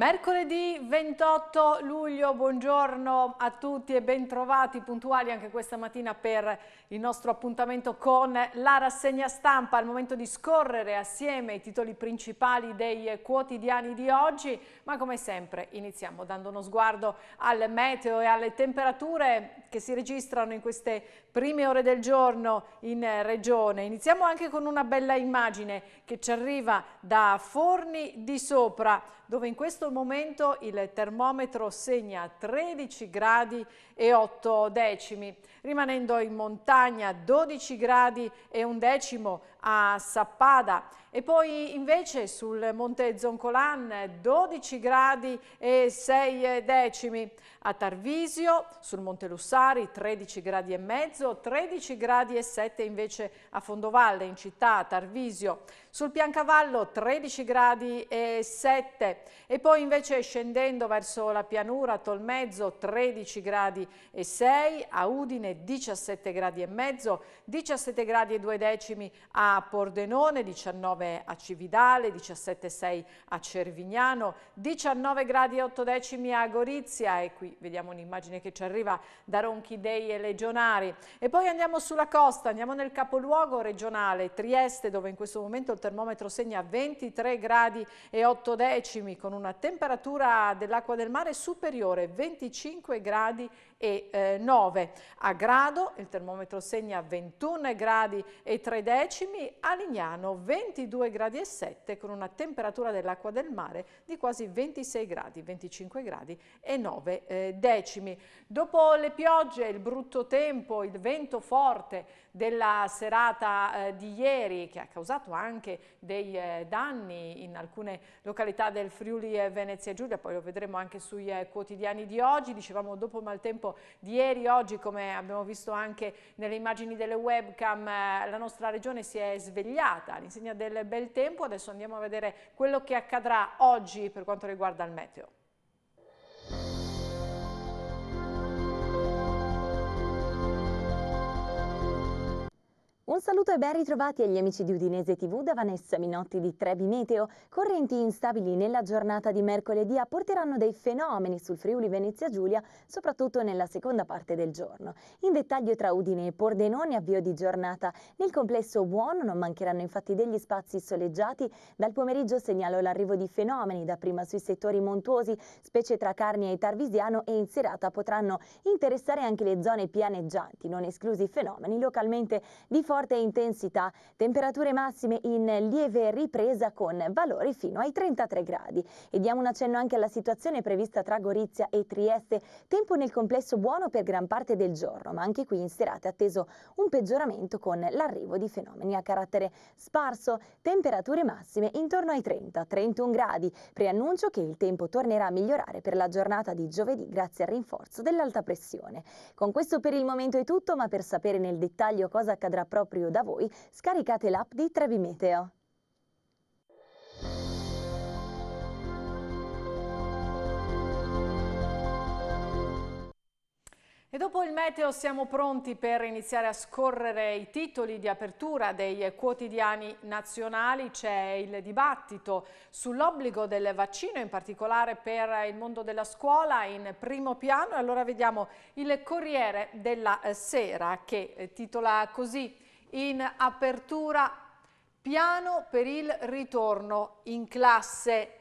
Mercoledì 28 luglio, buongiorno a tutti e bentrovati puntuali anche questa mattina per il nostro appuntamento con la rassegna stampa. Al momento di scorrere assieme i titoli principali dei quotidiani di oggi, ma come sempre iniziamo dando uno sguardo al meteo e alle temperature che si registrano in queste prime ore del giorno in eh, Regione. Iniziamo anche con una bella immagine che ci arriva da Forni di Sopra, dove in questo momento il termometro segna 13 gradi e 8 decimi rimanendo in montagna 12 gradi e un decimo a Sappada e poi invece sul Monte Zoncolan 12 gradi e 6 decimi, a Tarvisio sul Monte Lussari 13 gradi e mezzo, 13 gradi e 7 invece a Fondovalle in città a Tarvisio, sul Piancavallo 13 gradi e 7 e poi invece scendendo verso la pianura Tolmezzo 13 gradi e 6, a Udine 17 gradi e mezzo, 17 gradi e 2 decimi a Pordenone, 19 a Cividale, 17,6 a Cervignano, 19 gradi e 8 decimi a Gorizia e qui vediamo un'immagine che ci arriva da Ronchi Dei e Legionari. E poi andiamo sulla costa, andiamo nel capoluogo regionale Trieste dove in questo momento il termometro segna 23 gradi e 8 decimi con una temperatura dell'acqua del mare superiore 25 gradi e 9. Eh, a Grado il termometro segna 21 gradi e 3 decimi, a Lignano 22 gradi e 7 con una temperatura dell'acqua del mare di quasi 26 gradi, 25 gradi e 9 eh, decimi. Dopo le piogge, il brutto tempo, il vento forte della serata eh, di ieri che ha causato anche dei eh, danni in alcune località del Friuli e eh, Venezia Giulia, poi lo vedremo anche sui eh, quotidiani di oggi, dicevamo dopo maltempo di ieri, oggi, come abbiamo visto anche nelle immagini delle webcam, eh, la nostra regione si è svegliata all'insegna del bel tempo. Adesso andiamo a vedere quello che accadrà oggi per quanto riguarda il meteo. Un saluto e ben ritrovati agli amici di Udinese TV da Vanessa Minotti di Trevi Meteo. Correnti instabili nella giornata di mercoledì apporteranno dei fenomeni sul Friuli Venezia Giulia, soprattutto nella seconda parte del giorno. In dettaglio tra Udine e Pordenone avvio di giornata. Nel complesso buono non mancheranno infatti degli spazi soleggiati. Dal pomeriggio segnalo l'arrivo di fenomeni dapprima sui settori montuosi, specie tra Carnia e Tarvisiano e in serata potranno interessare anche le zone pianeggianti, non esclusi fenomeni localmente di forza forte intensità, temperature massime in lieve ripresa con valori fino ai 33 gradi. E diamo un accenno anche alla situazione prevista tra Gorizia e Trieste, tempo nel complesso buono per gran parte del giorno, ma anche qui in serata è atteso un peggioramento con l'arrivo di fenomeni a carattere sparso, temperature massime intorno ai 30-31 gradi, preannuncio che il tempo tornerà a migliorare per la giornata di giovedì grazie al rinforzo dell'alta pressione. Con questo per il momento è tutto, ma per sapere nel dettaglio cosa accadrà proprio proprio da voi, scaricate l'app di Trevi Meteo. E dopo il meteo siamo pronti per iniziare a scorrere i titoli di apertura dei quotidiani nazionali. C'è il dibattito sull'obbligo del vaccino, in particolare per il mondo della scuola, in primo piano. E Allora vediamo il Corriere della Sera che titola così in apertura piano per il ritorno in classe.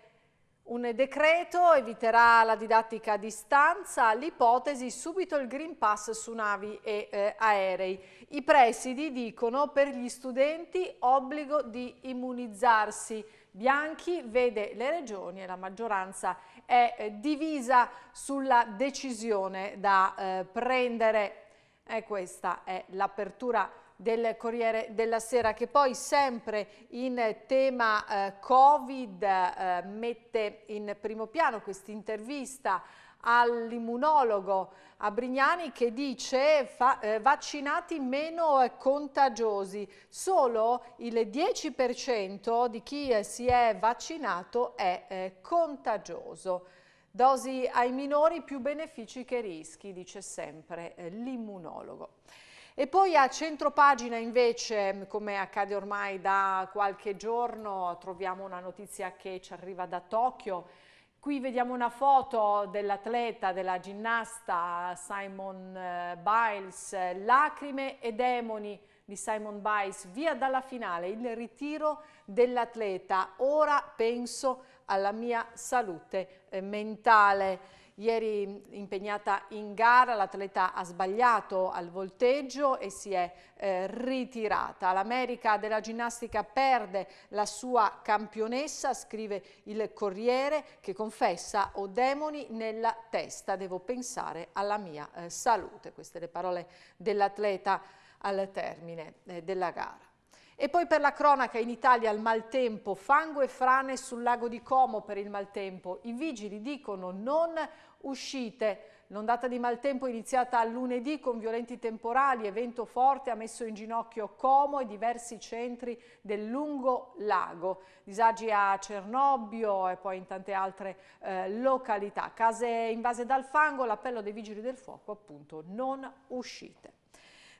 Un decreto eviterà la didattica a distanza, l'ipotesi subito il Green Pass su navi e eh, aerei. I presidi dicono per gli studenti obbligo di immunizzarsi. Bianchi vede le regioni e la maggioranza è eh, divisa sulla decisione da eh, prendere. E questa è l'apertura del Corriere della Sera che poi sempre in tema eh, Covid eh, mette in primo piano questa intervista all'immunologo Abrignani che dice fa, eh, vaccinati meno eh, contagiosi, solo il 10% di chi eh, si è vaccinato è eh, contagioso. Dosi ai minori più benefici che rischi, dice sempre eh, l'immunologo. E poi a centro pagina invece, come accade ormai da qualche giorno, troviamo una notizia che ci arriva da Tokyo. Qui vediamo una foto dell'atleta, della ginnasta Simon eh, Biles, lacrime e demoni di Simon Biles, via dalla finale, il ritiro dell'atleta. Ora penso alla mia salute eh, mentale. Ieri impegnata in gara l'atleta ha sbagliato al volteggio e si è eh, ritirata. L'America della ginnastica perde la sua campionessa, scrive il Corriere che confessa ho demoni nella testa, devo pensare alla mia eh, salute. Queste le parole dell'atleta al termine eh, della gara. E poi per la cronaca in Italia il maltempo, fango e frane sul lago di Como per il maltempo. I vigili dicono non uscite. L'ondata di maltempo iniziata lunedì con violenti temporali e vento forte ha messo in ginocchio Como e diversi centri del lungo lago. Disagi a Cernobbio e poi in tante altre eh, località. Case invase dal fango, l'appello dei vigili del fuoco appunto non uscite.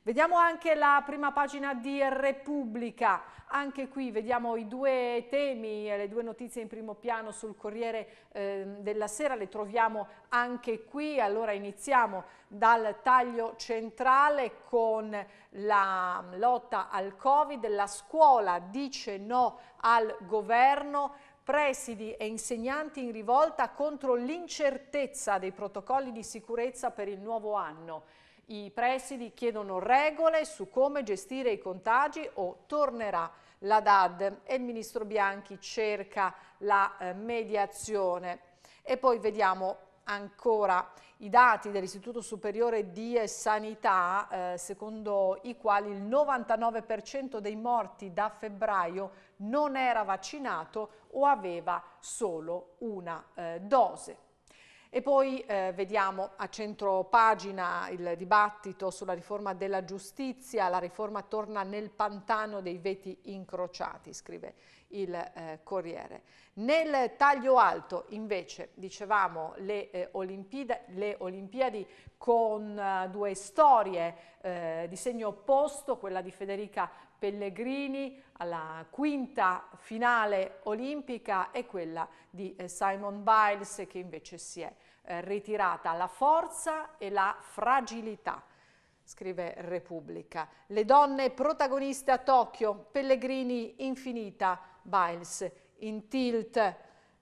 Vediamo anche la prima pagina di Repubblica, anche qui vediamo i due temi, le due notizie in primo piano sul Corriere eh, della Sera, le troviamo anche qui, allora iniziamo dal taglio centrale con la mm, lotta al Covid, la scuola dice no al governo, presidi e insegnanti in rivolta contro l'incertezza dei protocolli di sicurezza per il nuovo anno. I presidi chiedono regole su come gestire i contagi o tornerà la DAD e il ministro Bianchi cerca la eh, mediazione. E poi vediamo ancora i dati dell'Istituto Superiore di Sanità eh, secondo i quali il 99% dei morti da febbraio non era vaccinato o aveva solo una eh, dose. E poi eh, vediamo a centro pagina il dibattito sulla riforma della giustizia, la riforma torna nel pantano dei veti incrociati, scrive il eh, Corriere. Nel taglio alto invece, dicevamo, le, eh, Olimpide, le Olimpiadi con eh, due storie eh, di segno opposto, quella di Federica Pellegrini alla quinta finale olimpica e quella di eh, Simon Biles che invece si è eh, ritirata la forza e la fragilità scrive Repubblica. Le donne protagoniste a Tokyo, Pellegrini infinita, Biles in tilt.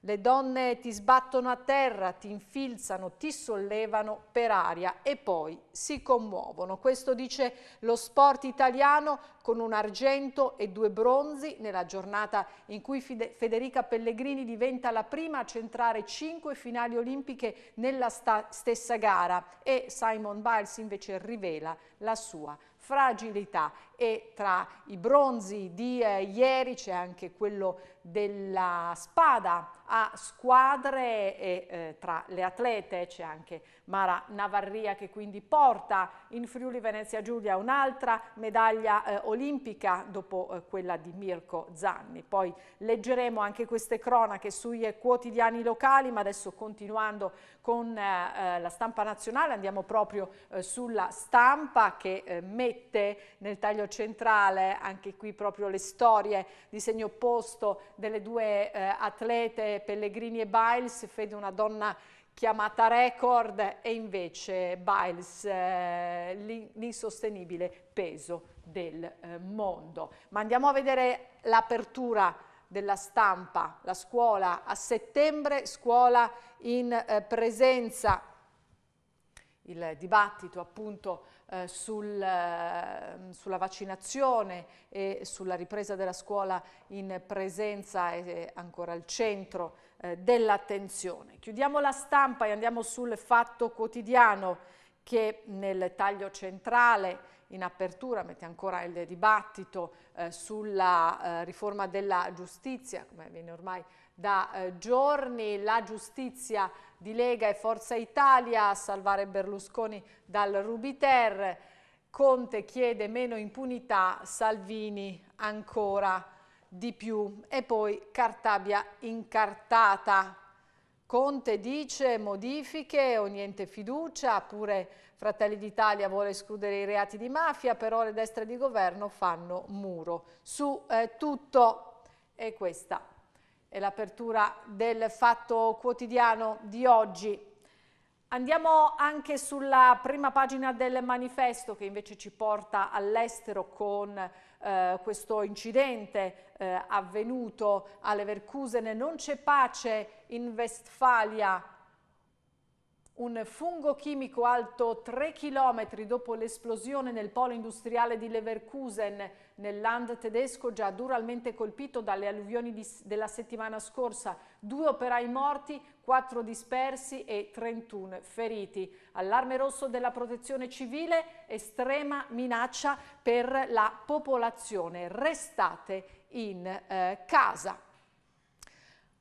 Le donne ti sbattono a terra, ti infilzano, ti sollevano per aria e poi si commuovono. Questo dice lo sport italiano con un argento e due bronzi nella giornata in cui Federica Pellegrini diventa la prima a centrare cinque finali olimpiche nella stessa gara e Simon Biles invece rivela la sua fragilità e tra i bronzi di eh, ieri c'è anche quello della spada a squadre e eh, tra le atlete c'è anche Mara Navarria che quindi porta in Friuli Venezia Giulia un'altra medaglia eh, olimpica dopo eh, quella di Mirko Zanni. Poi leggeremo anche queste cronache sui eh, quotidiani locali ma adesso continuando con eh, la stampa nazionale andiamo proprio sulla stampa che mette nel taglio centrale, anche qui proprio le storie di segno opposto delle due eh, atlete Pellegrini e Biles, Fede una donna chiamata record e invece Biles eh, l'insostenibile peso del eh, mondo. Ma andiamo a vedere l'apertura della stampa, la scuola a settembre, scuola in eh, presenza, il dibattito appunto eh, sul, eh, sulla vaccinazione e sulla ripresa della scuola in presenza è ancora al centro eh, dell'attenzione. Chiudiamo la stampa e andiamo sul fatto quotidiano che nel taglio centrale in apertura mette ancora il dibattito eh, sulla eh, riforma della giustizia, come avviene ormai da eh, giorni, la giustizia di Lega e Forza Italia a salvare Berlusconi dal Rubiter. Conte chiede meno impunità, Salvini ancora di più. E poi Cartabia incartata. Conte dice modifiche o niente fiducia, pure Fratelli d'Italia vuole escludere i reati di mafia, però le destre di governo fanno muro. Su eh, tutto è questa è l'apertura del Fatto Quotidiano di oggi. Andiamo anche sulla prima pagina del manifesto che invece ci porta all'estero con eh, questo incidente eh, avvenuto a Leverkusen. Non c'è pace in Vestfalia. Un fungo chimico alto 3 km dopo l'esplosione nel polo industriale di Leverkusen nel land tedesco già duramente colpito dalle alluvioni di, della settimana scorsa, due operai morti, quattro dispersi e 31 feriti. Allarme rosso della protezione civile, estrema minaccia per la popolazione. Restate in eh, casa.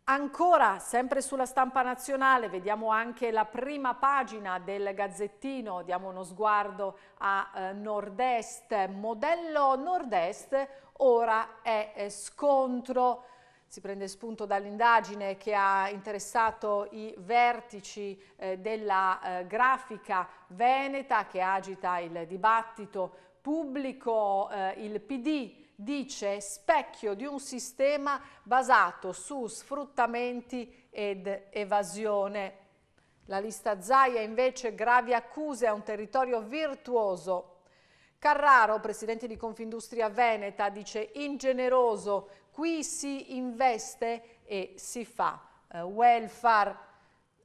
Ancora, sempre sulla stampa nazionale, vediamo anche la prima pagina del Gazzettino, diamo uno sguardo a eh, Nord-Est, modello Nord-Est, ora è eh, scontro, si prende spunto dall'indagine che ha interessato i vertici eh, della eh, grafica veneta che agita il dibattito pubblico, eh, il PD, dice specchio di un sistema basato su sfruttamenti ed evasione. La lista Zaia invece gravi accuse a un territorio virtuoso. Carraro, presidente di Confindustria Veneta, dice ingeneroso, qui si investe e si fa eh, welfare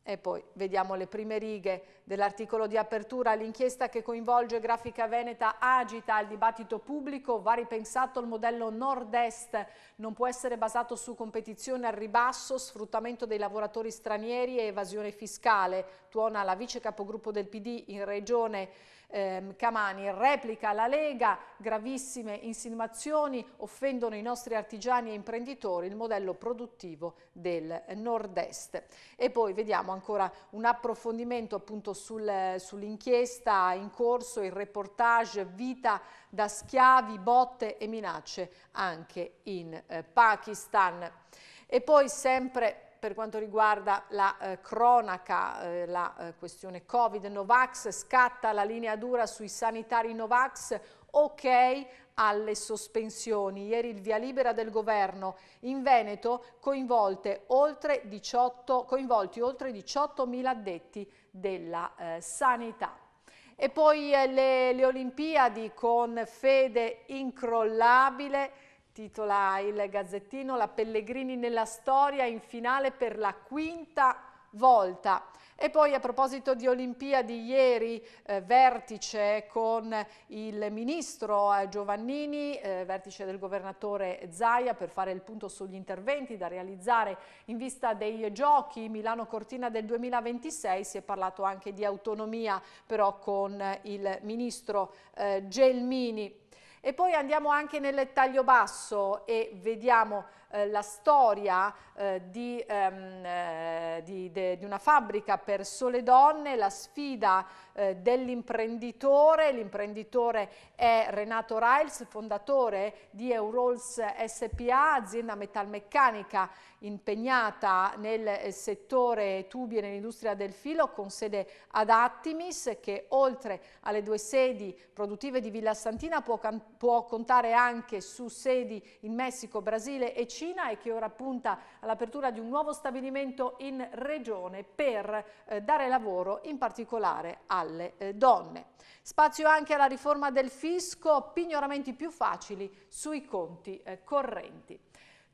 e poi vediamo le prime righe dell'articolo di apertura. L'inchiesta che coinvolge Grafica Veneta agita il dibattito pubblico, va ripensato il modello nord-est, non può essere basato su competizione al ribasso, sfruttamento dei lavoratori stranieri e evasione fiscale. Tuona la vice capogruppo del PD in regione ehm, Camani. Replica la Lega, gravissime insinuazioni offendono i nostri artigiani e imprenditori, il modello produttivo del nord-est. E poi vediamo ancora un approfondimento appunto sul, sull'inchiesta in corso, il reportage Vita da schiavi, botte e minacce anche in eh, Pakistan. E poi sempre per quanto riguarda la eh, cronaca, eh, la eh, questione Covid-Novax, scatta la linea dura sui sanitari Novax, ok alle sospensioni. Ieri il via libera del governo in Veneto coinvolte oltre 18, coinvolti oltre 18.000 addetti della eh, sanità. E poi eh, le, le Olimpiadi con fede incrollabile titola il Gazzettino La Pellegrini nella storia in finale per la quinta volta. E poi a proposito di Olimpiadi, ieri eh, vertice con il ministro eh, Giovannini, eh, vertice del governatore Zaia per fare il punto sugli interventi da realizzare in vista dei giochi Milano Cortina del 2026, si è parlato anche di autonomia però con il ministro eh, Gelmini. E poi andiamo anche nel taglio basso e vediamo eh, la storia eh, di, ehm, eh, di, de, di, una fabbrica per sole donne, la sfida eh, dell'imprenditore, l'imprenditore è Renato Riles, fondatore di Eurols SPA, azienda metalmeccanica impegnata nel settore tubi e nell'industria del filo con sede ad Attimis che oltre alle due sedi produttive di Villa Santina può, può contare anche su sedi in Messico, Brasile e Cina Cina e che ora punta all'apertura di un nuovo stabilimento in regione per eh, dare lavoro in particolare alle eh, donne. Spazio anche alla riforma del fisco, pignoramenti più facili sui conti eh, correnti.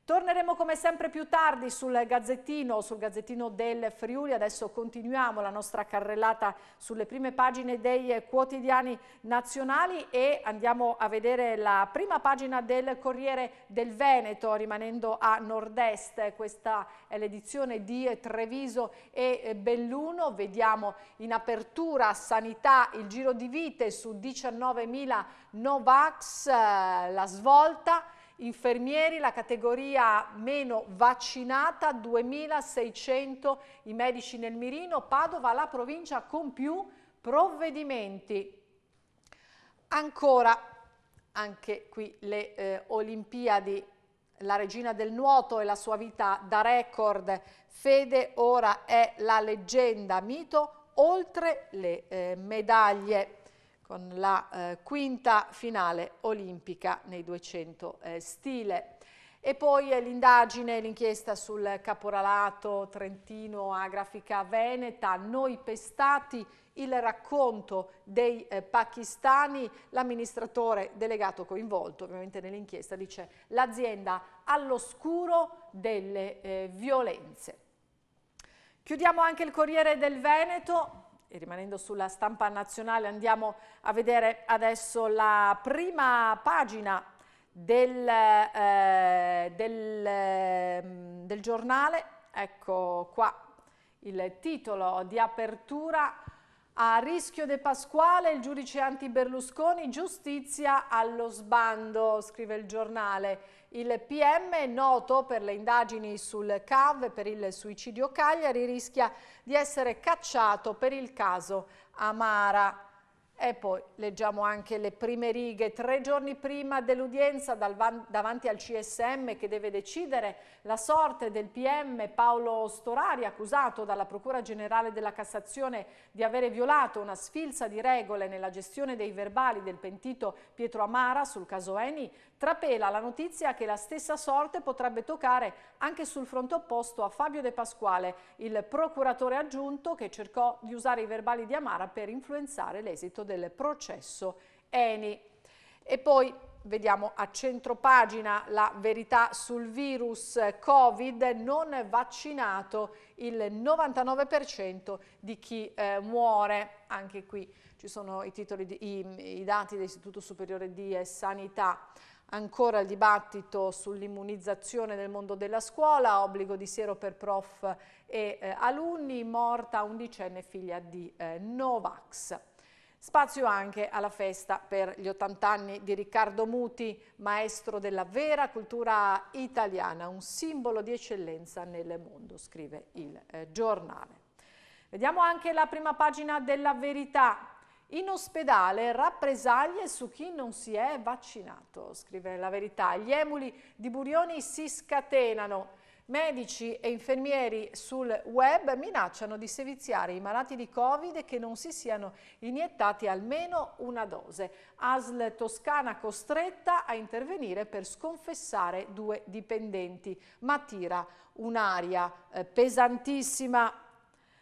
Torneremo come sempre più tardi sul Gazzettino, sul Gazzettino del Friuli, adesso continuiamo la nostra carrellata sulle prime pagine dei quotidiani nazionali e andiamo a vedere la prima pagina del Corriere del Veneto, rimanendo a nord-est, questa è l'edizione di Treviso e Belluno, vediamo in apertura sanità il giro di vite su 19.000 Novax, eh, la svolta, infermieri, la categoria meno vaccinata, 2.600 i medici nel mirino, Padova la provincia con più provvedimenti. Ancora, anche qui le eh, Olimpiadi, la regina del nuoto e la sua vita da record, Fede ora è la leggenda, mito oltre le eh, medaglie con la eh, quinta finale olimpica nei 200 eh, stile. E poi eh, l'indagine, l'inchiesta sul caporalato trentino a grafica veneta, noi pestati, il racconto dei eh, pakistani, l'amministratore delegato coinvolto ovviamente nell'inchiesta dice l'azienda all'oscuro delle eh, violenze. Chiudiamo anche il Corriere del Veneto, e rimanendo sulla stampa nazionale andiamo a vedere adesso la prima pagina del, eh, del, eh, del giornale, ecco qua il titolo di apertura a rischio De Pasquale, il giudice anti-Berlusconi, giustizia allo sbando, scrive il giornale. Il PM, noto per le indagini sul CAV e per il suicidio Cagliari, rischia di essere cacciato per il caso Amara. E poi leggiamo anche le prime righe, tre giorni prima dell'udienza davanti al CSM che deve decidere la sorte del PM Paolo Storari, accusato dalla Procura Generale della Cassazione di avere violato una sfilza di regole nella gestione dei verbali del pentito Pietro Amara sul caso Eni, trapela la notizia che la stessa sorte potrebbe toccare anche sul fronte opposto a Fabio De Pasquale, il procuratore aggiunto che cercò di usare i verbali di Amara per influenzare l'esito del processo Eni. E poi vediamo a centro pagina la verità sul virus Covid, non vaccinato il 99% di chi eh, muore. Anche qui ci sono i, di, i, i dati dell'Istituto Superiore di Sanità. Ancora il dibattito sull'immunizzazione nel mondo della scuola, obbligo di siero per prof e eh, alunni, morta undicenne figlia di eh, Novax. Spazio anche alla festa per gli 80 anni di Riccardo Muti, maestro della vera cultura italiana, un simbolo di eccellenza nel mondo, scrive il eh, giornale. Vediamo anche la prima pagina della verità. In ospedale rappresaglie su chi non si è vaccinato, scrive la verità. Gli emuli di Burioni si scatenano Medici e infermieri sul web minacciano di seviziare i malati di Covid che non si siano iniettati almeno una dose. ASL Toscana costretta a intervenire per sconfessare due dipendenti. Ma tira un'aria eh, pesantissima.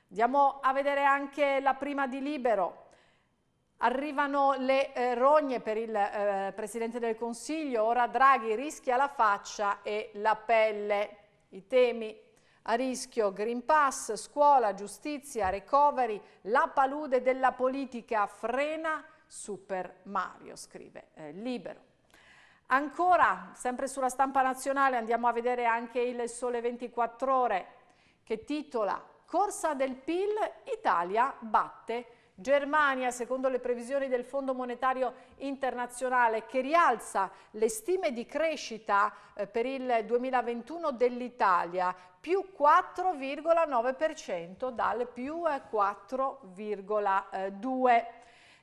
Andiamo a vedere anche la prima di Libero. Arrivano le eh, rogne per il eh, Presidente del Consiglio, ora Draghi rischia la faccia e la pelle. I temi a rischio Green Pass, scuola, giustizia, recovery, la palude della politica frena Super Mario, scrive eh, Libero. Ancora, sempre sulla stampa nazionale, andiamo a vedere anche il Sole 24 Ore che titola Corsa del PIL, Italia batte Germania, secondo le previsioni del Fondo Monetario Internazionale, che rialza le stime di crescita eh, per il 2021 dell'Italia, più 4,9% dal più 4,2%. Eh,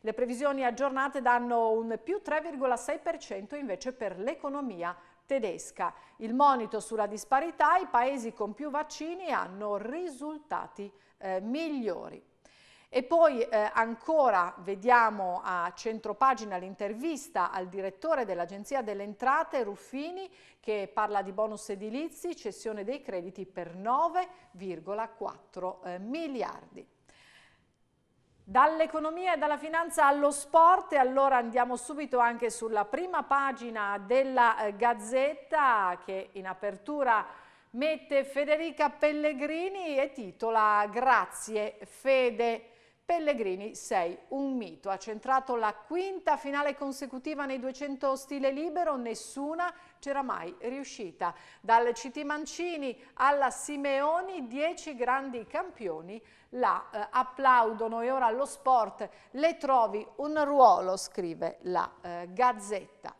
le previsioni aggiornate danno un più 3,6% invece per l'economia tedesca. Il monito sulla disparità, i paesi con più vaccini hanno risultati eh, migliori. E poi eh, ancora vediamo a centro pagina l'intervista al direttore dell'Agenzia delle Entrate, Ruffini, che parla di bonus edilizi, cessione dei crediti per 9,4 eh, miliardi. Dall'economia e dalla finanza allo sport e allora andiamo subito anche sulla prima pagina della eh, Gazzetta che in apertura mette Federica Pellegrini e titola Grazie Fede. Pellegrini sei un mito, ha centrato la quinta finale consecutiva nei 200 stile libero, nessuna c'era mai riuscita. Dal CT Mancini alla Simeoni, dieci grandi campioni la eh, applaudono e ora allo sport le trovi un ruolo, scrive la eh, Gazzetta.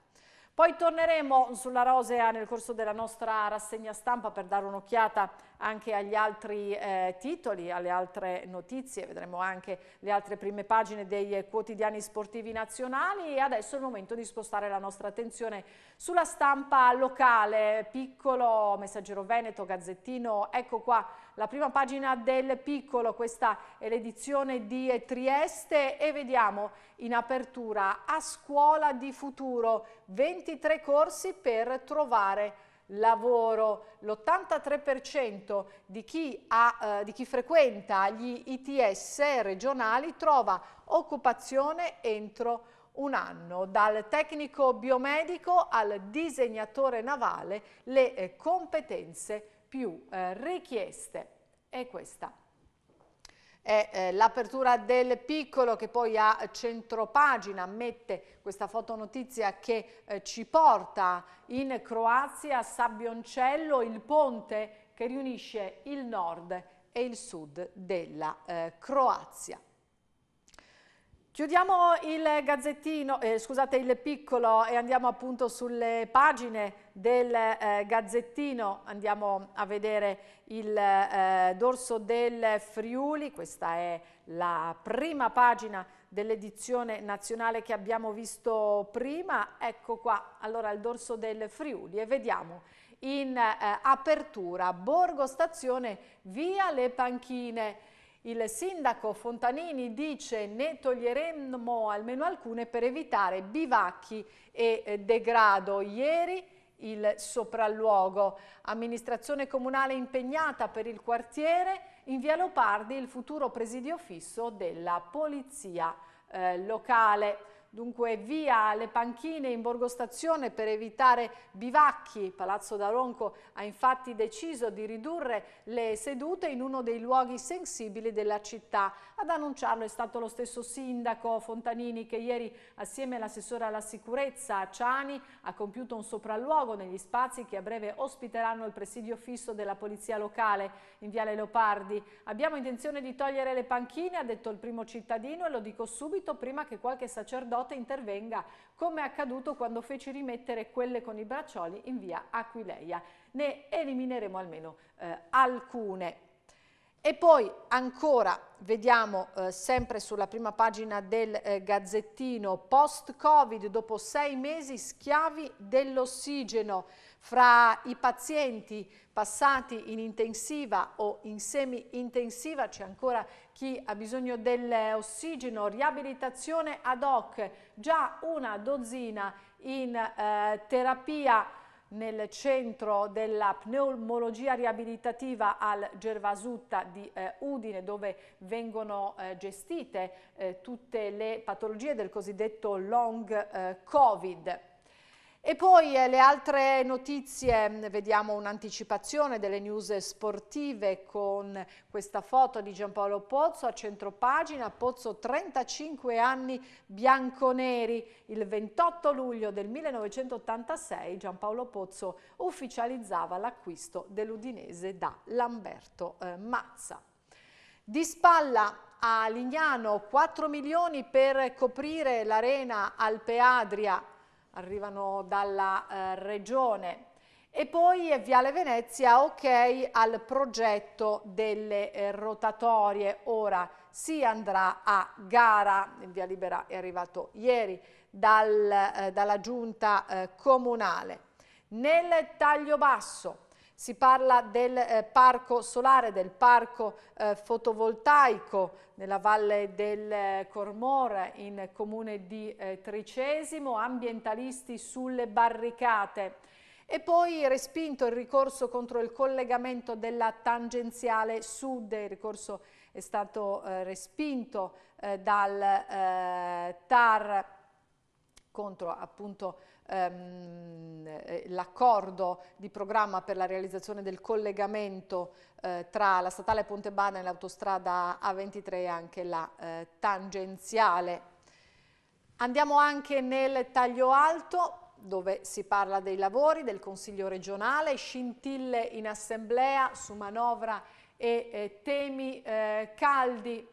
Poi torneremo sulla rosea nel corso della nostra rassegna stampa per dare un'occhiata anche agli altri eh, titoli, alle altre notizie, vedremo anche le altre prime pagine dei quotidiani sportivi nazionali e adesso è il momento di spostare la nostra attenzione sulla stampa locale, piccolo messaggero veneto, gazzettino, ecco qua la prima pagina del piccolo, questa è l'edizione di Trieste e vediamo in apertura a scuola di futuro 23 corsi per trovare lavoro. L'83% di, eh, di, chi frequenta gli ITS regionali trova occupazione entro un anno. Dal tecnico biomedico al disegnatore navale le eh, competenze più eh, richieste è questa. È eh, l'apertura del piccolo che poi a centropagina mette questa fotonotizia che eh, ci porta in Croazia a Sabbioncello, il ponte che riunisce il nord e il sud della eh, Croazia. Chiudiamo il gazzettino, eh, scusate il piccolo e andiamo appunto sulle pagine del eh, gazzettino, andiamo a vedere il eh, dorso del Friuli, questa è la prima pagina dell'edizione nazionale che abbiamo visto prima, ecco qua, allora il dorso del Friuli e vediamo in eh, apertura Borgo Stazione via le panchine il sindaco Fontanini dice ne toglieremmo almeno alcune per evitare bivacchi e eh, degrado. Ieri il sopralluogo. Amministrazione comunale impegnata per il quartiere, in via Lopardi il futuro presidio fisso della polizia eh, locale. Dunque via le panchine in Borgo Stazione per evitare bivacchi. Palazzo Daronco ha infatti deciso di ridurre le sedute in uno dei luoghi sensibili della città. Ad annunciarlo è stato lo stesso sindaco Fontanini che ieri assieme all'assessore alla sicurezza Ciani ha compiuto un sopralluogo negli spazi che a breve ospiteranno il presidio fisso della polizia locale in Viale Leopardi. Abbiamo intenzione di togliere le panchine, ha detto il primo cittadino e lo dico subito prima che qualche sacerdote Carlotta intervenga come è accaduto quando fece rimettere quelle con i braccioli in via Aquileia. Ne elimineremo almeno eh, alcune. E poi ancora vediamo eh, sempre sulla prima pagina del eh, Gazzettino, post-Covid, dopo sei mesi schiavi dell'ossigeno. Fra i pazienti passati in intensiva o in semi-intensiva c'è ancora chi ha bisogno dell'ossigeno, riabilitazione ad hoc, già una dozzina in eh, terapia nel centro della pneumologia riabilitativa al Gervasutta di eh, Udine dove vengono eh, gestite eh, tutte le patologie del cosiddetto long eh, covid. E poi eh, le altre notizie, mm, vediamo un'anticipazione delle news sportive con questa foto di Giampaolo Pozzo a centropagina, Pozzo 35 anni bianconeri, il 28 luglio del 1986 Giampaolo Pozzo ufficializzava l'acquisto dell'Udinese da Lamberto eh, Mazza. Di spalla a Lignano 4 milioni per coprire l'arena Alpe Adria arrivano dalla eh, regione. E poi è Viale Venezia, ok, al progetto delle eh, rotatorie. Ora si andrà a gara, il via libera è arrivato ieri dal, eh, dalla giunta eh, comunale. Nel taglio basso si parla del eh, parco solare, del parco eh, fotovoltaico nella Valle del eh, Cormora in comune di eh, Tricesimo, ambientalisti sulle barricate. E poi respinto il ricorso contro il collegamento della tangenziale sud, il ricorso è stato eh, respinto eh, dal eh, TAR contro appunto ehm, eh, l'accordo di programma per la realizzazione del collegamento eh, tra la statale Pontebana e l'autostrada A23 e anche la eh, tangenziale. Andiamo anche nel taglio alto dove si parla dei lavori del Consiglio regionale, scintille in assemblea su manovra e eh, temi eh, caldi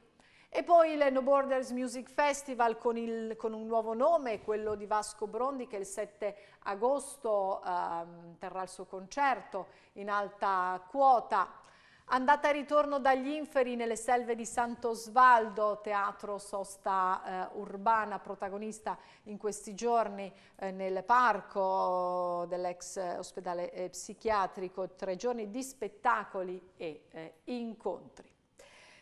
e poi il No Borders Music Festival con, il, con, un nuovo nome, quello di Vasco Brondi che il 7 agosto ehm, terrà il suo concerto in alta quota. Andata e ritorno dagli inferi nelle selve di Santo Sant'Osvaldo, teatro sosta eh, urbana, protagonista in questi giorni eh, nel parco dell'ex ospedale eh, psichiatrico, tre giorni di spettacoli e eh, incontri.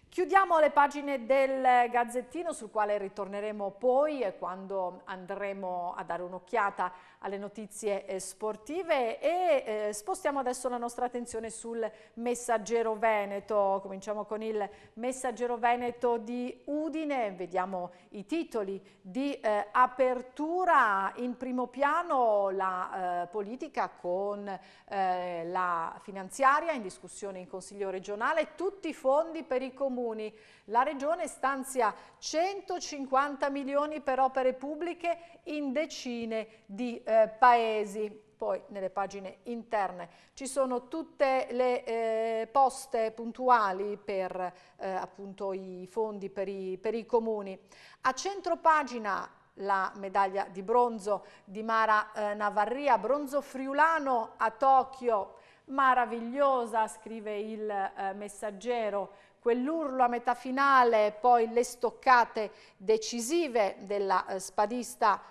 Chiudiamo le pagine del Gazzettino sul quale ritorneremo poi eh, quando andremo a dare un'occhiata alle notizie eh, sportive e eh, spostiamo adesso la nostra attenzione sul messaggero Veneto. Cominciamo con il messaggero Veneto di Udine, vediamo i titoli di eh, apertura. In primo piano la politica con la finanziaria in discussione in Consiglio regionale, tutti i fondi per i comuni. La regione stanzia 150 milioni per opere pubbliche in decine di eh, paesi poi nelle pagine interne ci sono tutte le eh, poste puntuali per eh, appunto i fondi per i, per i comuni. A centro pagina la medaglia di bronzo di Mara eh, Navarria, bronzo friulano a Tokyo, meravigliosa scrive il eh, messaggero, quell'urlo a metà finale, poi le stoccate decisive della eh, spadista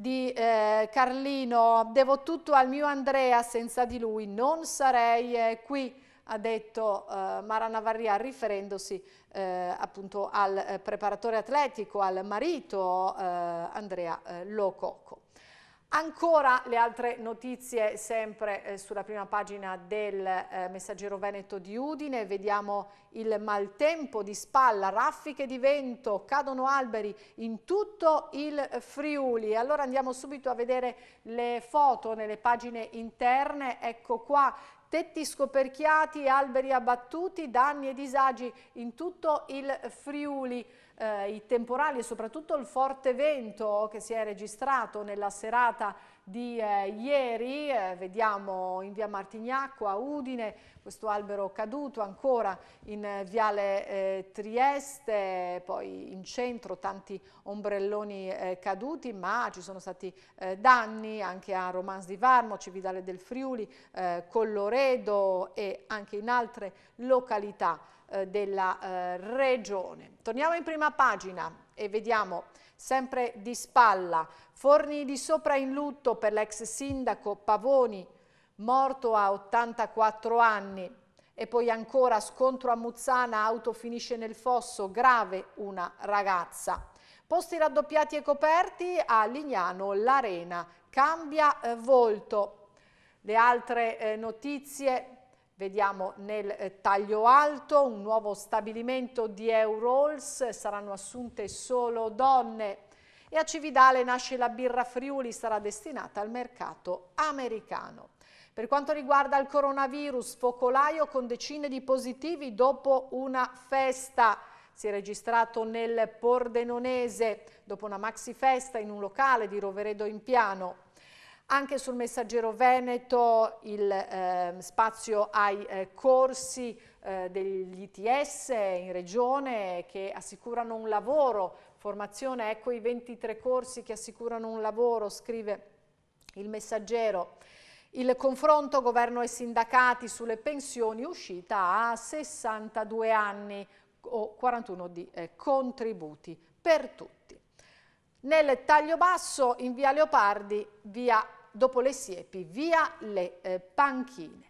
di eh, Carlino, devo tutto al mio Andrea, senza di lui non sarei eh, qui, ha detto eh, Mara Navarria riferendosi eh, appunto al eh, preparatore atletico, al marito eh, Andrea Lococco. Ancora le altre notizie sempre eh, sulla prima pagina del eh, Messaggero Veneto di Udine, vediamo il maltempo di spalla, raffiche di vento, cadono alberi in tutto il Friuli. Allora andiamo subito a vedere le foto nelle pagine interne, ecco qua tetti scoperchiati, alberi abbattuti, danni e disagi in tutto il Friuli eh, i temporali e soprattutto il forte vento che si è registrato nella serata di eh, ieri, eh, vediamo in via Martignacco a Udine questo albero caduto, ancora in eh, viale eh, Trieste, poi in centro tanti ombrelloni eh, caduti, ma ci sono stati eh, danni anche a Romans di Varmo, Cividale del Friuli, Colloredo e anche in altre località della regione. Torniamo in prima pagina, e vediamo sempre di spalla, Forni di sopra in lutto per l'ex sindaco Pavoni, morto a 84 anni. E poi ancora scontro a Muzzana, auto finisce nel fosso, grave una ragazza. Posti raddoppiati e coperti a Lignano, l'Arena cambia eh, volto. Le altre eh, notizie Vediamo nel eh, taglio alto un nuovo stabilimento di Eurols, saranno assunte solo donne e a Cividale nasce la birra Friuli, sarà destinata al mercato americano. Per quanto riguarda il coronavirus, focolaio con decine di positivi dopo una festa si è registrato nel Pordenonese dopo una maxi festa in un locale di Roveredo in Piano. Anche sul Messaggero Veneto il eh, spazio ai eh, corsi eh, degli ITS in regione che assicurano un lavoro, formazione, ecco i 23 corsi che assicurano un lavoro, scrive il Messaggero. Il confronto governo e sindacati sulle pensioni uscita a 62 anni o 41 di eh, contributi per tutti. Nel taglio basso in via Leopardi, via dopo le siepi, via le eh, panchine.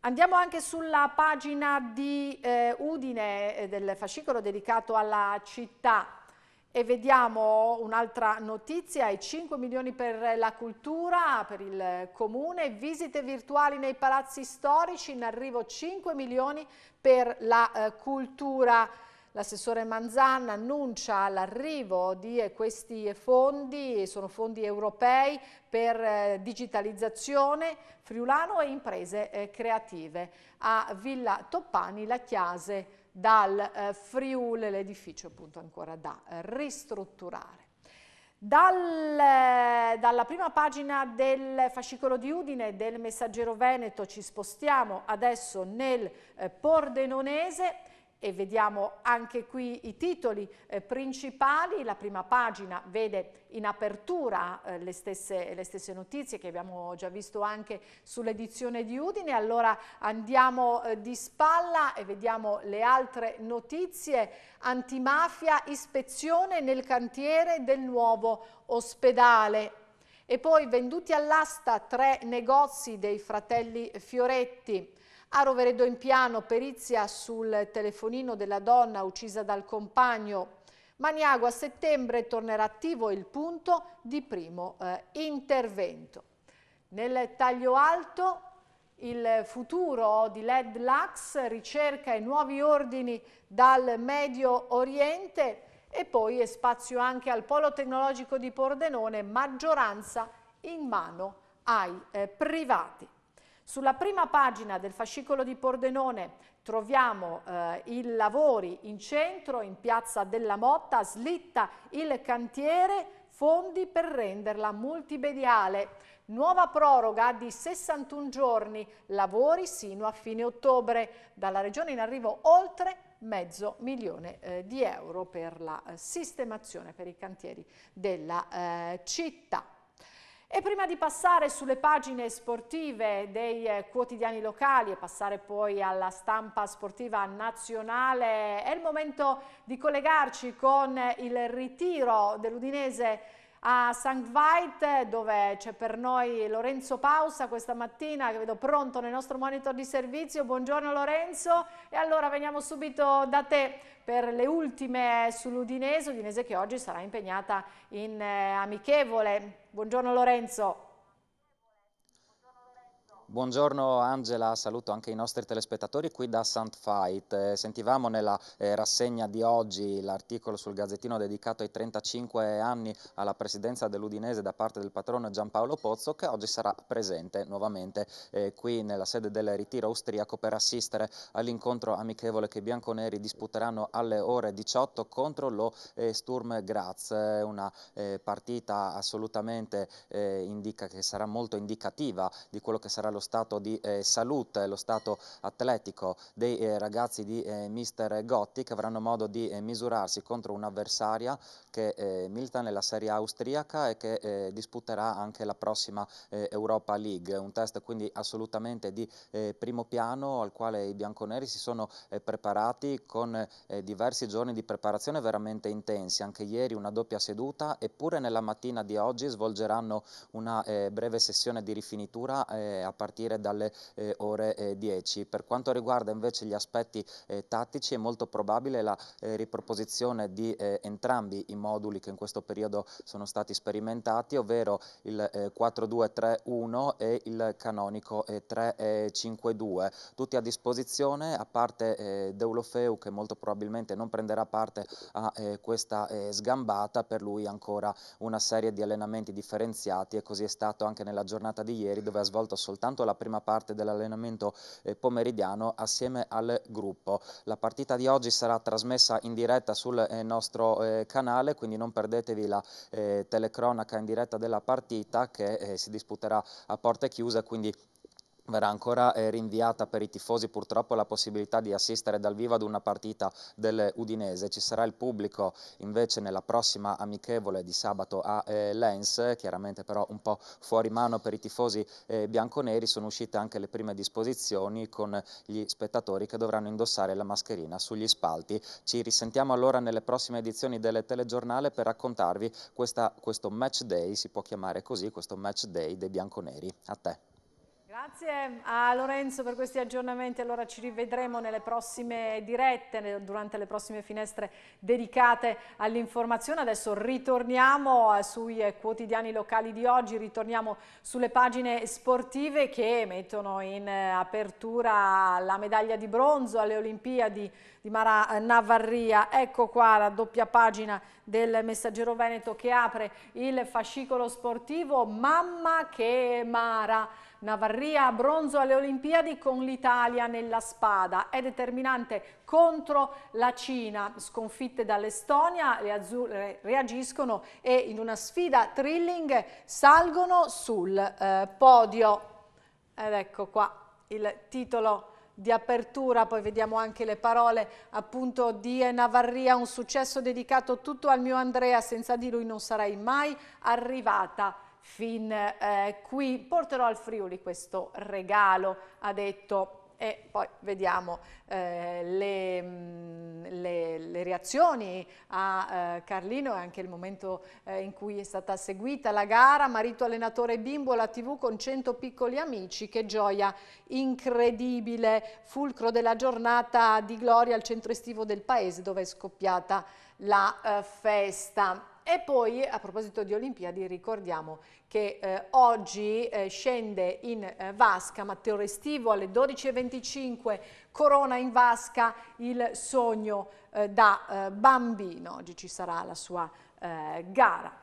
Andiamo anche sulla pagina di eh, Udine eh, del fascicolo dedicato alla città e vediamo un'altra notizia, i 5 milioni per la cultura, per il comune, visite virtuali nei palazzi storici, in arrivo 5 milioni per la eh, cultura L'assessore Manzan annuncia l'arrivo di eh, questi fondi, sono fondi europei per eh, digitalizzazione friulano e imprese eh, creative. A Villa Toppani la Chiase dal Friul, l'edificio appunto ancora da ristrutturare. Dal, dalla prima pagina del fascicolo di Udine del Messaggero Veneto ci spostiamo adesso nel Pordenonese e vediamo anche qui i titoli eh, principali, la prima pagina vede in apertura eh, le, stesse, le, stesse, notizie che abbiamo già visto anche sull'edizione di Udine, allora andiamo eh, di spalla e vediamo le altre notizie, antimafia, ispezione nel cantiere del nuovo ospedale. E poi venduti all'asta tre negozi dei fratelli Fioretti, a Roveredo in piano, perizia sul telefonino della donna uccisa dal compagno. Maniago a settembre tornerà attivo il punto di primo eh, intervento. Nel taglio alto il futuro di LED Lux, ricerca e nuovi ordini dal Medio Oriente e poi spazio anche al Polo Tecnologico di Pordenone, maggioranza in mano ai eh, privati. Sulla prima pagina del fascicolo di Pordenone troviamo eh, i lavori in centro, in piazza della Motta, slitta il cantiere, fondi per renderla multimediale. Nuova proroga di 61 giorni, lavori sino a fine ottobre. Dalla regione in arrivo oltre mezzo milione eh, di euro per la eh, sistemazione per i cantieri della eh, città. E prima di passare sulle pagine sportive dei eh, quotidiani locali e passare poi alla stampa sportiva nazionale, è il momento di collegarci con il ritiro dell'Udinese a Sankt dove c'è per noi Lorenzo Pausa questa mattina che vedo pronto nel nostro monitor di servizio. Buongiorno Lorenzo e allora veniamo subito da te per le ultime sull'Udinese, Udinese che oggi sarà impegnata in eh, amichevole. Buongiorno Lorenzo. Buongiorno Angela, saluto anche i nostri telespettatori qui da Sant'Fight. Eh, sentivamo nella eh, rassegna di oggi l'articolo sul Gazzettino dedicato ai 35 anni alla presidenza dell'Udinese da parte del patrono Giampaolo Pozzo che oggi sarà presente nuovamente eh, qui nella sede del ritiro austriaco per assistere all'incontro amichevole che i bianconeri disputeranno alle ore 18 contro lo Sturm Graz. Una partita assolutamente indica, che sarà molto indicativa di quello che sarà lo lo stato di eh, salute, lo stato atletico dei eh, ragazzi di eh, mister Gotti che avranno modo di eh, misurarsi contro un'avversaria che eh, milita nella serie austriaca e che eh, disputerà anche la prossima Europa League. Un test quindi assolutamente di primo piano al quale i bianconeri si sono preparati con diversi giorni di preparazione veramente intensi. Anche ieri una doppia seduta eppure nella mattina di oggi svolgeranno una breve sessione di rifinitura a partire partire dalle eh, ore eh, 10. Per quanto riguarda invece gli aspetti eh, tattici è molto probabile la eh, riproposizione di eh, entrambi i moduli che in questo periodo sono stati sperimentati, ovvero il 4-2-3-1 e il canonico 3-5-2, tutti a disposizione a parte Deulofeu che molto probabilmente non prenderà parte a questa sgambata, per lui ancora una serie di allenamenti differenziati e così è stato anche nella giornata di ieri dove ha svolto soltanto soltanto la prima parte dell'allenamento eh, pomeridiano assieme al gruppo. La partita di oggi sarà trasmessa in diretta sul eh, nostro eh, canale, quindi non perdetevi la telecronaca in diretta della partita che si disputerà a porte chiuse, quindi verrà ancora eh, rinviata per i tifosi purtroppo la possibilità di assistere dal vivo ad una partita dell'Udinese. Ci sarà il pubblico invece nella prossima amichevole di sabato a eh, Lens, chiaramente però un po' fuori mano per i tifosi eh, bianconeri sono uscite anche le prime disposizioni con gli spettatori che dovranno indossare la mascherina sugli spalti. Ci risentiamo allora nelle prossime edizioni del telegiornale per raccontarvi questa, questo match day, si può chiamare così, questo match day dei bianconeri. A te. Grazie a Lorenzo per questi aggiornamenti, allora ci rivedremo nelle prossime dirette, durante le prossime finestre dedicate all'informazione. Adesso ritorniamo eh, sui eh, quotidiani locali di oggi, ritorniamo sulle pagine sportive che mettono in eh, apertura la medaglia di bronzo alle Olimpiadi di Mara Navarria. Ecco qua la doppia pagina del Messaggero Veneto che apre il fascicolo sportivo Mamma che Mara. Navarria a bronzo alle Olimpiadi con l'Italia nella spada. È determinante contro la Cina. Sconfitte dall'Estonia, le azzurre reagiscono e in una sfida thrilling salgono sul eh, podio. Ed ecco qua il titolo di apertura, poi vediamo anche le parole appunto di Navarria, un successo dedicato tutto al mio Andrea, senza di lui non sarei mai arrivata fin eh, qui, porterò al Friuli questo regalo, ha detto e poi vediamo eh, le, mm, le, le, reazioni a eh, Carlino, e anche il momento eh, in cui è stata seguita la gara, marito allenatore bimbo, la tv con 100 piccoli amici, che gioia incredibile, fulcro della giornata di gloria al centro estivo del paese dove è scoppiata la eh, festa. E poi a proposito di Olimpiadi ricordiamo che eh, oggi eh, scende in eh, vasca Matteo Restivo alle 12.25, corona in vasca il sogno eh, da eh, bambino, oggi ci sarà la sua eh, gara.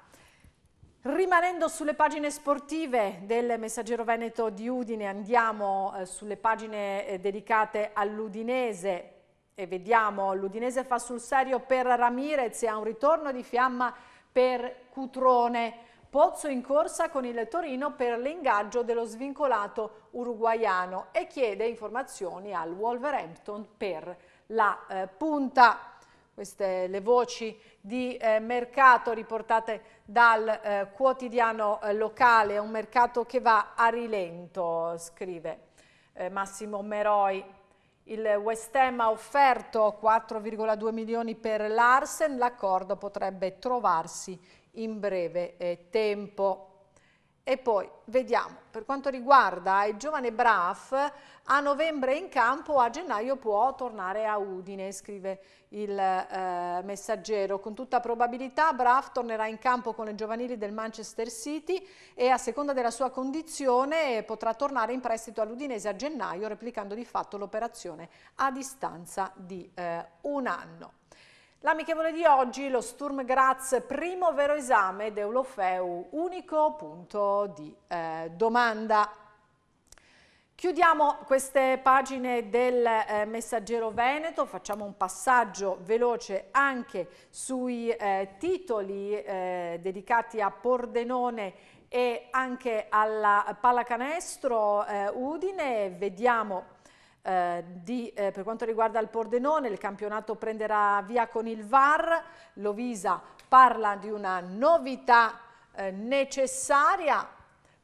Rimanendo sulle pagine sportive del Messaggero Veneto di Udine, andiamo sulle pagine dedicate all'Udinese e vediamo l'Udinese fa sul serio per Ramirez e ha un ritorno di fiamma per Cutrone, Pozzo in corsa con il Torino per l'ingaggio dello svincolato uruguaiano e chiede informazioni al Wolverhampton per la eh, punta. Queste le voci di eh, mercato riportate dal eh, quotidiano eh, locale, un mercato che va a rilento, scrive eh, Massimo Meroi. Il West Ham ha offerto 4,2 milioni per l'Arsen, l'accordo potrebbe trovarsi in breve eh, tempo. E poi vediamo, per quanto riguarda il giovane Braf a novembre in campo, a gennaio può tornare a Udine, scrive il eh, messaggero. Con tutta probabilità Braf tornerà in campo con le giovanili del Manchester City e a seconda della sua condizione potrà tornare in prestito all'Udinese a gennaio, replicando di fatto l'operazione a distanza di eh, un anno. L'amichevole di oggi, lo Sturm Graz, primo vero esame d'Eulofeu, unico punto di eh, domanda. Chiudiamo queste pagine del eh, Messaggero Veneto, facciamo un passaggio veloce anche sui eh, titoli eh, dedicati a Pordenone e anche alla pallacanestro eh, Udine. Vediamo eh, di, eh, per quanto riguarda il Pordenone, il campionato prenderà via con il VAR, Lovisa parla di una novità eh, necessaria,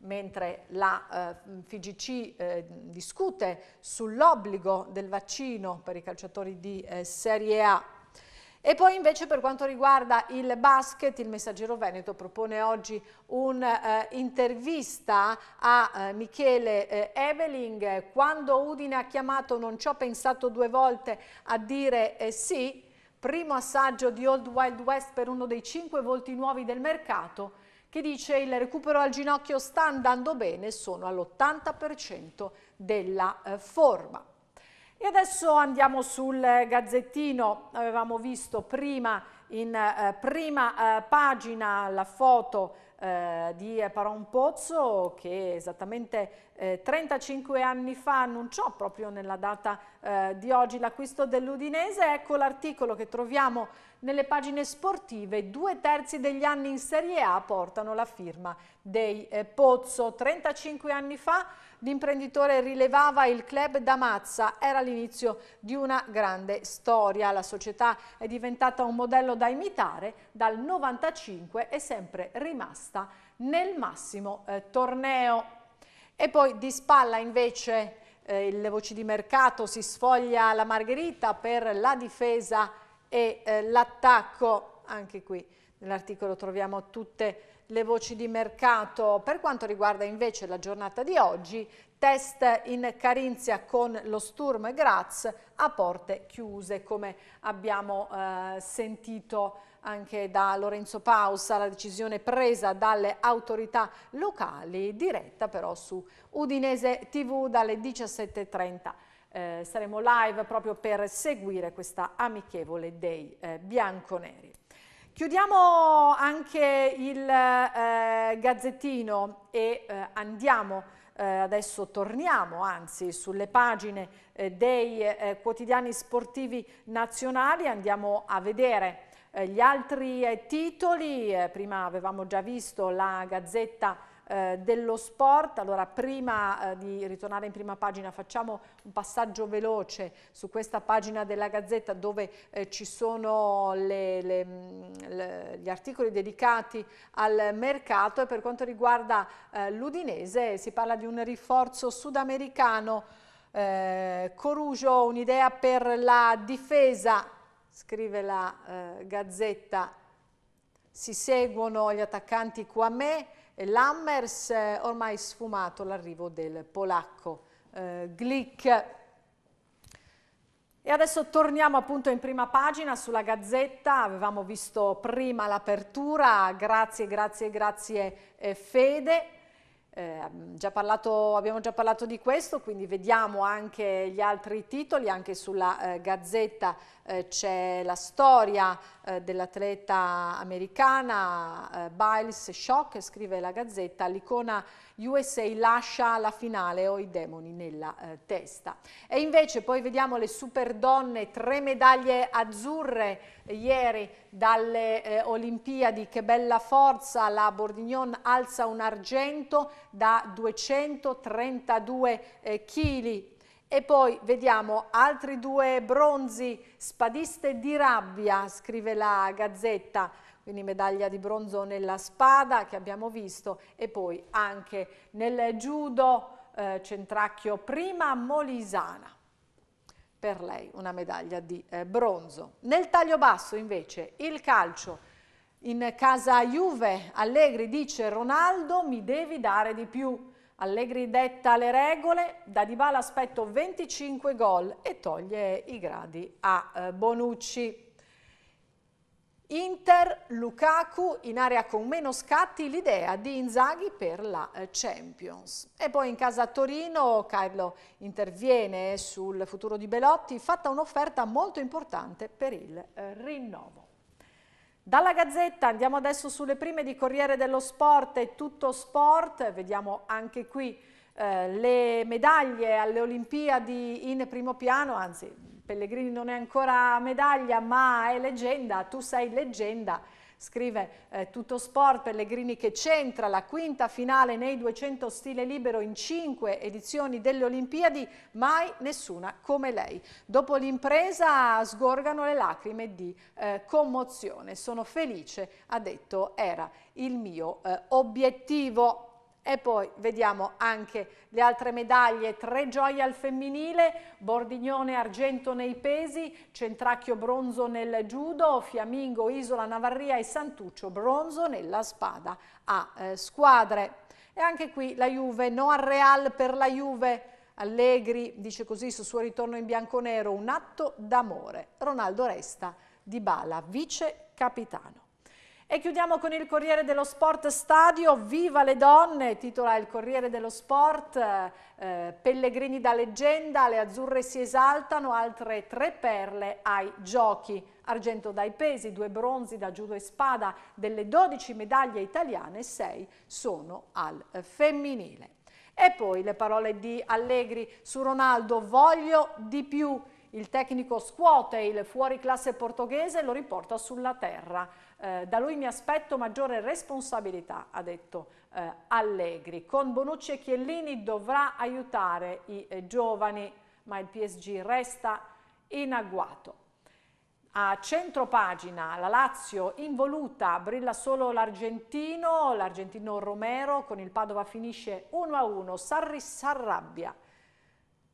mentre la eh, FIGC eh, discute sull'obbligo del vaccino per i calciatori di eh, Serie A e poi invece per quanto riguarda il basket, il Messaggero Veneto propone oggi un'intervista eh, a eh, Michele eh, Eveling. Quando Udine ha chiamato non ci ho pensato due volte a dire eh, sì, primo assaggio di Old Wild West per uno dei cinque volti nuovi del mercato, che dice il recupero al ginocchio sta andando bene, sono all'80% della eh, forma. E adesso andiamo sul eh, gazzettino, avevamo visto prima in eh, prima eh, pagina la foto eh, di Paron Pozzo che esattamente 35 eh, anni fa annunciò proprio nella data eh, di oggi l'acquisto dell'Udinese. Ecco l'articolo che troviamo nelle pagine sportive. Due terzi degli anni in Serie A portano la firma dei Pozzo. 35 anni fa L'imprenditore rilevava il club da mazza, era l'inizio di una grande storia. La società è diventata un modello da imitare dal 95 e sempre rimasta nel massimo eh, torneo. E poi di spalla invece eh, le voci di mercato, si sfoglia la Margherita per la difesa e eh, l'attacco. Anche qui nell'articolo troviamo tutte le voci di mercato. Per quanto riguarda invece la giornata di oggi, test in Carinzia con lo Sturm Graz a porte chiuse, come abbiamo eh, sentito anche da Lorenzo Pausa, la decisione presa dalle autorità locali, diretta però su Udinese TV dalle 17.30. Eh, saremo live proprio per seguire questa amichevole dei eh, bianconeri. Chiudiamo anche il eh, gazzettino e eh, andiamo eh, adesso torniamo anzi sulle pagine eh, dei eh, quotidiani sportivi nazionali, andiamo a vedere eh, gli altri titoli, prima avevamo già visto la Gazzetta eh, dello sport. Allora prima eh, di ritornare in prima pagina facciamo un passaggio veloce su questa pagina della Gazzetta dove eh, ci sono le, le, mm, le, gli articoli dedicati al mercato e per quanto riguarda eh, l'Udinese si parla di un rinforzo sudamericano. Eh, Corugio, un'idea per la difesa, scrive la eh, Gazzetta si seguono gli attaccanti a Kwame, Lammers eh, ormai sfumato l'arrivo del polacco eh, Glick. E adesso torniamo appunto in prima pagina sulla Gazzetta, avevamo visto prima l'apertura, grazie, grazie, grazie eh, Fede. Eh, già parlato, abbiamo già parlato di questo, quindi vediamo anche gli altri titoli, anche sulla eh, Gazzetta eh, c'è la storia eh, dell'atleta americana eh, Biles Shock, scrive la Gazzetta, l'icona USA lascia la finale ho i demoni nella eh, testa. E invece poi vediamo le super donne, tre medaglie azzurre eh, ieri dalle eh, Olimpiadi, che bella forza, la Bordignon alza un argento da 232 kg. Eh, e poi vediamo altri due bronzi, spadiste di rabbia, scrive la Gazzetta, quindi medaglia di bronzo nella spada che abbiamo visto e poi anche nel judo eh, centracchio prima molisana per lei una medaglia di eh, bronzo. Nel taglio basso invece il calcio in casa Juve Allegri dice Ronaldo mi devi dare di più. Allegri detta le regole, da Dybala aspetto 25 gol e toglie i gradi a eh, Bonucci. Inter, Lukaku in area con meno scatti, l'idea di Inzaghi per la eh, Champions. E poi in casa a Torino Carlo interviene sul futuro di Belotti, fatta un'offerta molto importante per il eh, rinnovo. Dalla Gazzetta andiamo adesso sulle prime di Corriere dello Sport e Tutto Sport, vediamo anche qui eh, le medaglie alle Olimpiadi in primo piano, anzi Pellegrini non è ancora medaglia ma è leggenda, tu sei leggenda, scrive eh, Tutto Sport Pellegrini che centra la quinta finale nei 200 stile libero in cinque edizioni delle Olimpiadi, mai nessuna come lei. Dopo l'impresa sgorgano le lacrime di eh, commozione, sono felice, ha detto era il mio eh, obiettivo. E poi vediamo anche le altre medaglie, tre gioie al femminile, Bordignone argento nei pesi, Centracchio bronzo nel judo, Fiammingo, Isola, Navarria e Santuccio bronzo nella spada a eh, squadre. E anche qui la Juve, no al Real per la Juve, Allegri dice così sul suo ritorno in bianconero, un atto d'amore. Ronaldo resta di Bala, vice capitano. E chiudiamo con il Corriere dello Sport Stadio, viva le donne, titola il Corriere dello Sport, eh, Pellegrini da leggenda, le azzurre si esaltano, altre tre perle ai giochi, argento dai pesi, due bronzi da judo e spada, delle 12 medaglie italiane 6 sono al femminile. E poi le parole di Allegri su Ronaldo, voglio di più, il tecnico scuote il fuoriclasse portoghese e lo riporta sulla terra. Eh, da lui mi aspetto maggiore responsabilità, ha detto eh, Allegri. Con Bonucci e Chiellini dovrà aiutare i eh, giovani, ma il PSG resta in agguato. A centro pagina la Lazio involuta, brilla solo l'Argentino, l'Argentino Romero con il Padova finisce 1-1, Sarri s'arrabbia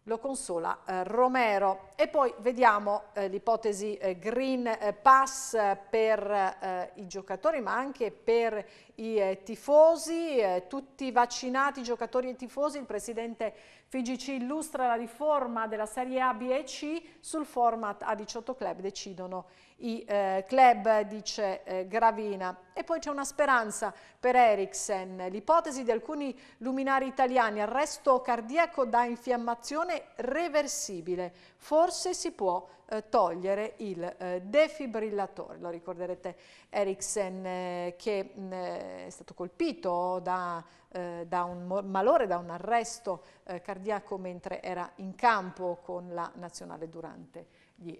lo consola eh, Romero. E poi vediamo eh, l'ipotesi eh, Green eh, Pass eh, per eh, i giocatori ma anche per i tifosi, tutti vaccinati, giocatori e tifosi, il Presidente FIGC illustra la riforma della Serie A, B e C sul format a 18 club decidono i eh, club, dice eh, Gravina. E poi c'è una speranza per Eriksen, l'ipotesi di alcuni luminari italiani, arresto cardiaco da infiammazione reversibile, forse si può eh, togliere il eh, defibrillatore. Lo ricorderete Eriksen eh, che mh, mm, eh, è stato colpito da, eh, da, un malore, da un arresto eh, cardiaco mentre era in campo con la nazionale durante gli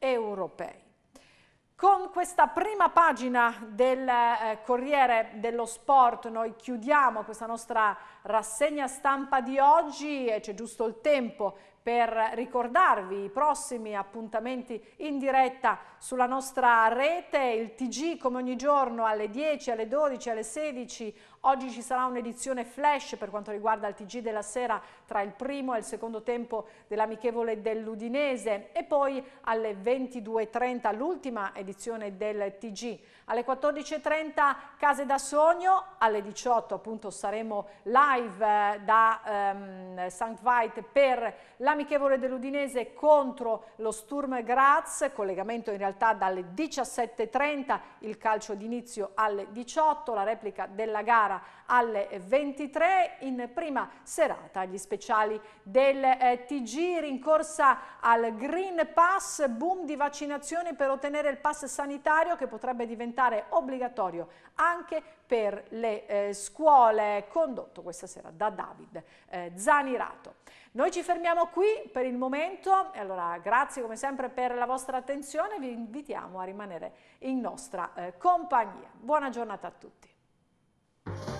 europei. Con questa prima pagina del eh, Corriere dello Sport noi chiudiamo questa nostra rassegna stampa di oggi e c'è giusto il tempo per ricordarvi i prossimi appuntamenti in diretta sulla nostra rete, il TG come ogni giorno alle 10, alle 12, alle 16, oggi ci sarà un'edizione flash per quanto riguarda il TG della sera tra il primo e il secondo tempo dell'amichevole dell'Udinese e poi alle 22.30 l'ultima edizione del TG alle 14.30 Case da Sogno, alle 18 appunto saremo live eh, da ehm, St. Veit per l'amichevole dell'Udinese contro lo Sturm Graz, collegamento in realtà dalle 17.30, il calcio d'inizio alle 18, la replica della gara alle 23, in prima serata gli speciali del eh, TG, rincorsa al Green Pass, boom di vaccinazione per ottenere il pass sanitario che potrebbe diventare diventare obbligatorio anche per le eh, scuole, condotto questa sera da David eh, Zanirato. Noi ci fermiamo qui per il momento, e allora grazie come sempre per la vostra attenzione, vi invitiamo a rimanere in nostra eh, compagnia. Buona giornata a tutti.